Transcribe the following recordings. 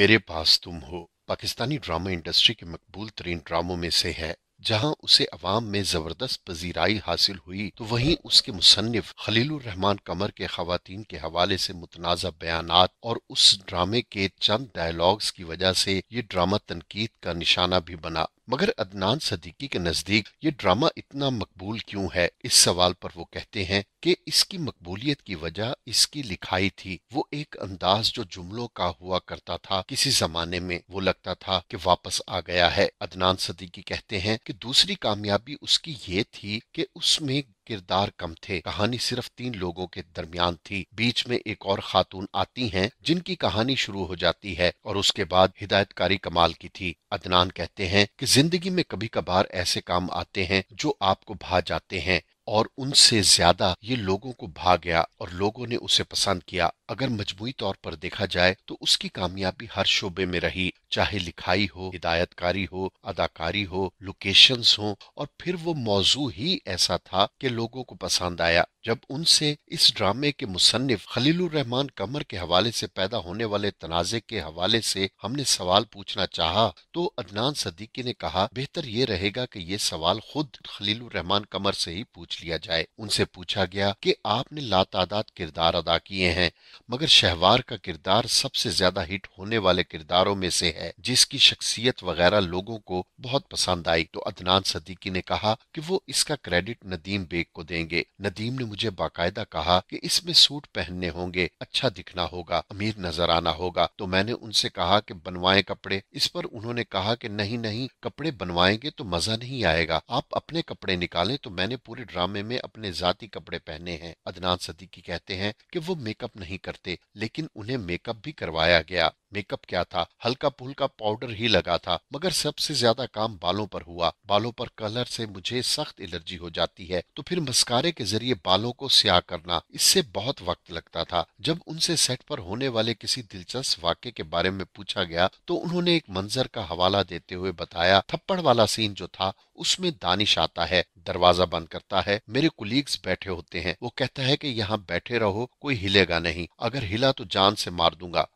मेरे पास तुम हो पाकिस्तानी ड्रामा इंडस्ट्री के मकबूल तरीन ड्रामों में से है जहां उसे अवाम में जबरदस्त पजीराई हासिल हुई तो वहीं उसके मुसनफ रहमान कमर के खातन के हवाले से मुतनाज़ बयान और उस ड्रामे के चंद डायलॉग्स की वजह से ये ड्रामा तनकीद का निशाना भी बना मगर अदनान सदीकी के नजदीक ये ड्रामा इतना मकबूल क्यों है इस सवाल पर वो कहते हैं कि इसकी मकबूलियत की वजह इसकी लिखाई थी वो एक अंदाज जो जुमलों का हुआ करता था किसी जमाने में वो लगता था कि वापस आ गया है अदनान सदीकी कहते हैं कि दूसरी कामयाबी उसकी ये थी कि उसमें किरदार कम थे कहानी सिर्फ तीन लोगों के दरमियान थी बीच में एक और खातून आती हैं जिनकी कहानी शुरू हो जाती है और उसके बाद हिदायतकारी कमाल की थी अदनान कहते हैं कि जिंदगी में कभी कभार ऐसे काम आते हैं जो आपको भा जाते हैं और उनसे ज्यादा ये लोगों को भा गया और लोगों ने उसे पसंद किया अगर मजमू तौर पर देखा जाए तो उसकी कामयाबी हर शोबे में रही चाहे लिखाई हो हिदायतकारी हो अदाकारी हो लोकेशंस हो और फिर वो मौजू ही ऐसा था कि लोगों को पसंद आया जब उनसे इस ड्रामे के मुसनफ रहमान कमर के हवाले से पैदा होने वाले तनाज़े के हवाले से हमने सवाल पूछना चाहा तो अदनान सदीकी ने कहा बेहतर ये रहेगा कि ये सवाल खुद रहमान कमर से ही पूछ लिया जाए उनसे पूछा गया कि आपने लातादाद किरदार अदा किए हैं मगर शहवार का किरदार सबसे ज्यादा हिट होने वाले किरदारों में से है जिसकी शख्सियत वगैरह लोगों को बहुत पसंद आई तो अदनान सदीकी ने कहा कि वो इसका क्रेडिट नदीम बेग को देंगे नदीम ने मुझे बाकायदा कहा कि इसमें सूट पहनने होंगे अच्छा दिखना होगा अमीर नजर आना होगा तो मैंने उनसे कहा कि बनवाए कपड़े इस पर उन्होंने कहा कि नहीं नहीं कपड़े बनवाएंगे तो मजा नहीं आएगा आप अपने कपड़े निकालें तो मैंने पूरे ड्रामे में अपने जाति कपड़े पहने हैं अदनान सदीकी कहते हैं कि वो मेकअप नहीं करते लेकिन उन्हें मेकअप भी करवाया गया मेकअप क्या था हल्का पुल्का पाउडर ही लगा था मगर सबसे ज्यादा काम बालों पर हुआ बालों पर कलर से मुझे सख्त एलर्जी हो जाती है तो फिर मस्कारे के जरिए बालों बालों को स्या करना इससे बहुत वक्त लगता था जब उनसे सेट पर होने वाले किसी दिलचस्प वाक्य के बारे में पूछा गया तो उन्होंने एक मंजर का हवाला देते हुए बताया थप्पड़ वाला सीन जो था उसमें दानिश आता है दरवाजा बंद करता है मेरे कुलीग्स बैठे होते हैं वो कहता है कि यहाँ बैठे रहो कोई हिलेगा नहीं अगर हिला तो जान से मार दूंगा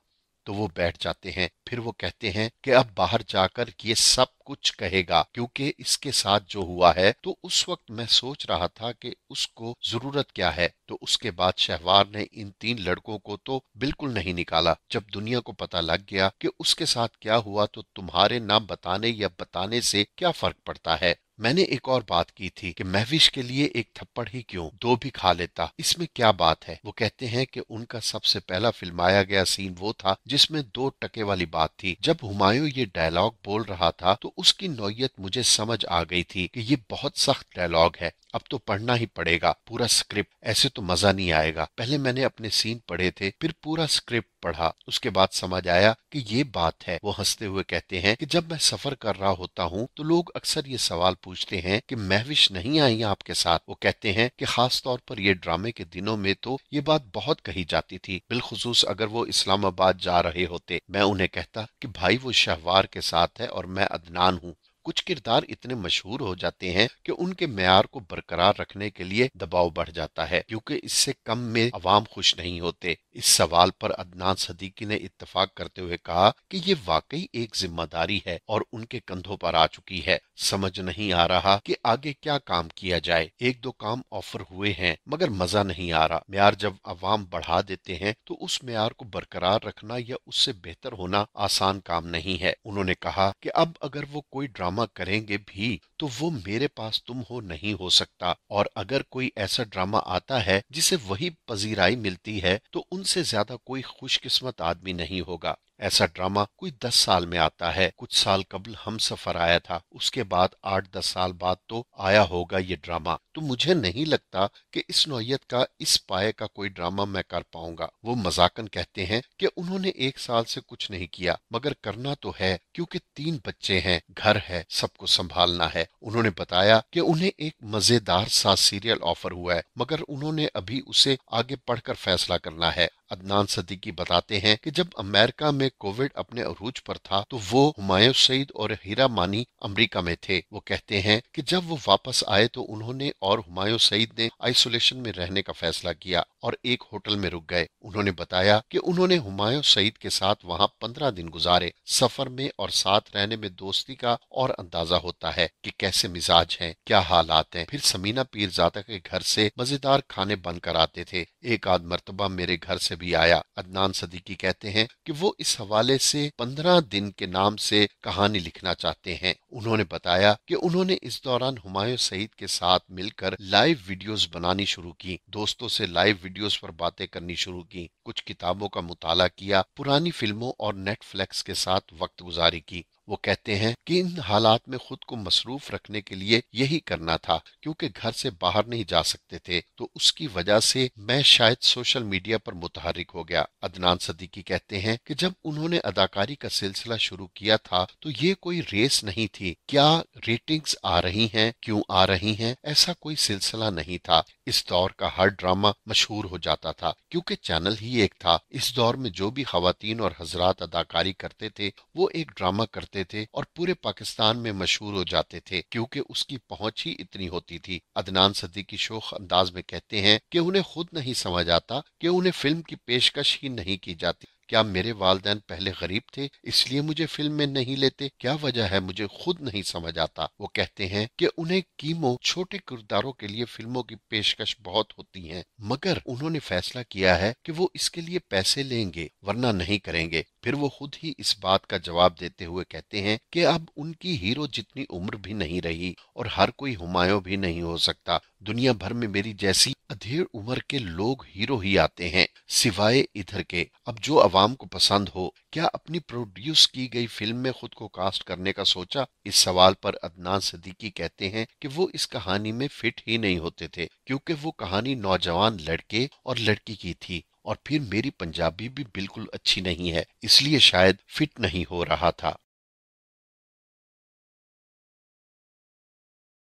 तो वो बैठ जाते हैं फिर वो कहते हैं कि अब बाहर जाकर ये सब कुछ कहेगा क्योंकि इसके साथ जो हुआ है तो उस वक्त मैं सोच रहा था कि उसको जरूरत क्या है तो उसके बाद शहवार ने इन तीन लड़कों को तो बिल्कुल नहीं निकाला जब दुनिया को पता लग गया कि उसके साथ क्या हुआ तो तुम्हारे नाम बताने या बताने से क्या फर्क पड़ता है मैंने एक और बात की थी कि महविश के लिए एक थप्पड़ ही क्यों दो भी खा लेता इसमें क्या बात है वो कहते हैं कि उनका सबसे पहला फिल्माया गया सीन वो था जिसमें दो टके वाली बात थी जब हुमायूं ये डायलॉग बोल रहा था तो उसकी नौयत मुझे समझ आ गई थी कि ये बहुत सख्त डायलॉग है अब तो पढ़ना ही पड़ेगा पूरा स्क्रिप्ट ऐसे तो मजा नहीं आएगा पहले मैंने अपने सीन पढ़े थे फिर पूरा स्क्रिप्ट पढ़ा उसके बाद समझ आया कि ये बात है वो हंसते हुए कहते हैं कि जब मैं सफर कर रहा होता हूँ तो लोग अक्सर ये सवाल पूछते हैं कि महविश नहीं आई आपके साथ वो कहते हैं कि खास तौर पर ये ड्रामे के दिनों में तो ये बात बहुत कही जाती थी बिलखसूस अगर वो इस्लामाबाद जा रहे होते मैं उन्हें कहता कि भाई वो शहवार के साथ है और मैं अदनान हूँ कुछ किरदार इतने मशहूर हो जाते हैं कि उनके मैार को बरकरार रखने के लिए दबाव बढ़ जाता है क्योंकि इससे कम में अवाम खुश नहीं होते इस सवाल पर अदनान सदीकी ने इत्तेफाक करते हुए कहा कि ये वाकई एक जिम्मेदारी है और उनके कंधों पर आ चुकी है समझ नहीं आ रहा कि आगे क्या काम किया जाए एक दो काम ऑफर हुए हैं मगर मजा नहीं आ रहा म्यार जब अवाम बढ़ा देते हैं तो उस म्यार को बरकरार रखना या उससे बेहतर होना आसान काम नहीं है उन्होंने कहा की अब अगर वो कोई ड्रामा करेंगे भी तो वो मेरे पास तुम हो नहीं हो सकता और अगर कोई ऐसा ड्रामा आता है जिसे वही पजीराई मिलती है तो उन उनसे ज्यादा कोई खुशकिस्मत आदमी नहीं होगा ऐसा ड्रामा कोई दस साल में आता है कुछ साल कबल हम सफर आया था उसके बाद आठ दस साल बाद तो आया होगा ये ड्रामा तो मुझे नहीं लगता कि इस नौयत का इस पाए का कोई ड्रामा मैं कर पाऊंगा वो मजाकन कहते हैं कि उन्होंने एक साल से कुछ नहीं किया मगर करना तो है क्योंकि तीन बच्चे हैं घर है सबको संभालना है उन्होंने बताया कि उन्हें एक मजेदार सा सीरियल ऑफर हुआ है मगर उन्होंने अभी उसे आगे पढ़कर फैसला करना है अदनान सदीकी बताते हैं कि जब अमेरिका में कोविड अपने अरूज पर था तो वो हुमायूं सईद और हीरा मानी अमरीका में थे वो कहते हैं कि जब वो वापस आए तो उन्होंने और हुमायूं सईद ने आइसोलेशन में रहने का फैसला किया और एक होटल में रुक गए उन्होंने बताया कि उन्होंने हुमायूं सईद के साथ वहां पंद्रह दिन गुजारे सफर में और साथ रहने में दोस्ती का और अंदाजा होता है कि कैसे मिजाज हैं, क्या हालात हैं। फिर समीना पीरजादा के घर से मजेदार खाने बनकर आते थे एक आध मरतबा मेरे घर से भी आया अदनान सदीकी कहते हैं कि वो इस हवाले से पंद्रह दिन के नाम से कहानी लिखना चाहते हैं उन्होंने बताया कि उन्होंने इस दौरान हुमायूं सईद के साथ मिलकर लाइव वीडियोस बनानी शुरू की दोस्तों से लाइव वीडियोस पर बातें करनी शुरू की कुछ किताबों का मुताला किया पुरानी फिल्मों और नेटफ्लिक्स के साथ वक्त गुजारी की वो कहते हैं कि इन हालात में खुद को मसरूफ रखने के लिए यही करना था क्योंकि घर से बाहर नहीं जा सकते थे तो उसकी वजह से मैं शायद सोशल मीडिया पर मुतहरिक हो गया अदनान सदीकी कहते हैं कि जब उन्होंने अदाकारी का सिलसिला शुरू किया था तो ये कोई रेस नहीं थी क्या रेटिंग्स आ रही हैं क्यों आ रही हैं ऐसा कोई सिलसिला नहीं था इस दौर का हर ड्रामा मशहूर हो जाता था क्योंकि चैनल ही एक था इस दौर में जो भी खातन और हजरात अदाकारी करते थे वो एक ड्रामा करते करते थे और पूरे पाकिस्तान में मशहूर हो जाते थे क्योंकि उसकी पहुंच ही इतनी होती थी अदनान की शोख अंदाज में कहते हैं कि उन्हें खुद नहीं समझ आता कि उन्हें फिल्म की पेशकश ही नहीं की जाती क्या मेरे वालदेन पहले गरीब थे इसलिए मुझे फिल्म में नहीं लेते क्या वजह है मुझे खुद नहीं समझ आता वो कहते हैं कि उन्हें कीमो छोटे किरदारों के लिए फिल्मों की पेशकश बहुत होती है मगर उन्होंने फैसला किया है कि वो इसके लिए पैसे लेंगे वरना नहीं करेंगे फिर वो खुद ही इस बात का जवाब देते हुए कहते हैं कि अब उनकी हीरो जितनी उम्र भी नहीं रही और हर कोई हुमायूं भी नहीं हो सकता दुनिया भर में मेरी जैसी अधेर उम्र के लोग हीरो ही आते हैं सिवाय इधर के अब जो अवाम को पसंद हो क्या अपनी प्रोड्यूस की गई फिल्म में खुद को कास्ट करने का सोचा इस सवाल पर अदनान सदीकी कहते हैं कि वो इस कहानी में फिट ही नहीं होते थे क्योंकि वो कहानी नौजवान लड़के और लड़की की थी और फिर मेरी पंजाबी भी बिल्कुल अच्छी नहीं है इसलिए शायद फिट नहीं हो रहा था